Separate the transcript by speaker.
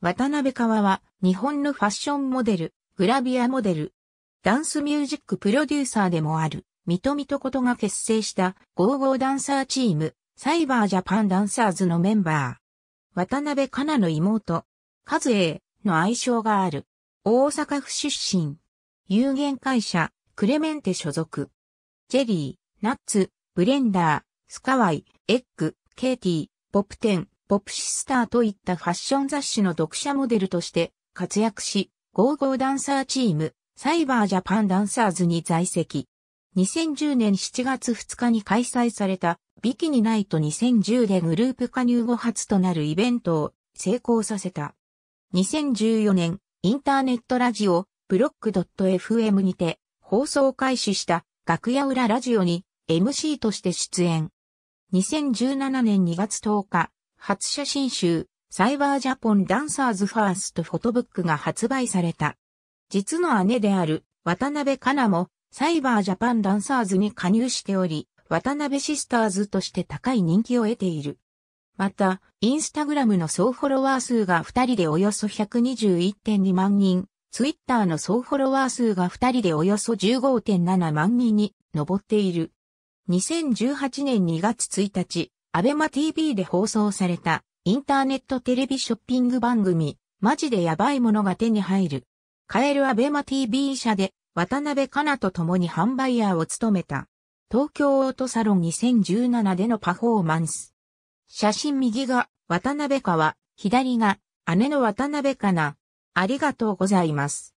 Speaker 1: 渡辺川は日本のファッションモデル、グラビアモデル、ダンスミュージックプロデューサーでもある、み戸み戸ことが結成したゴーゴーダンサーチーム、サイバージャパンダンサーズのメンバー。渡辺かなの妹、エ英の愛称がある。大阪府出身。有限会社、クレメンテ所属。ジェリー、ナッツ、ブレンダー、スカワイ、エッグ、ケイティ、ポップテン、ポップシスターといったファッション雑誌の読者モデルとして活躍し、ゴーゴーダンサーチーム、サイバージャパンダンサーズに在籍。2010年7月2日に開催されたビキニナイト2010でグループ加入後初となるイベントを成功させた。2014年、インターネットラジオ、ブロック .fm にて放送開始した楽屋裏ラジオに MC として出演。2017年2月10日、初写真集、サイバージャポンダンサーズファーストフォトブックが発売された。実の姉である渡辺香奈もサイバージャパンダンサーズに加入しており、渡辺シスターズとして高い人気を得ている。また、インスタグラムの総フォロワー数が2人でおよそ121.2万人、ツイッターの総フォロワー数が2人でおよそ15.7万人に上っている。2018年2月1日、アベマ TV で放送されたインターネットテレビショッピング番組、マジでやばいものが手に入る。カエルアベマ TV 社で渡辺香奈と共に販売ヤーを務めた。東京オートサロン2017でのパフォーマンス。写真右が渡辺川、左が姉の渡辺香奈。ありがとうございます。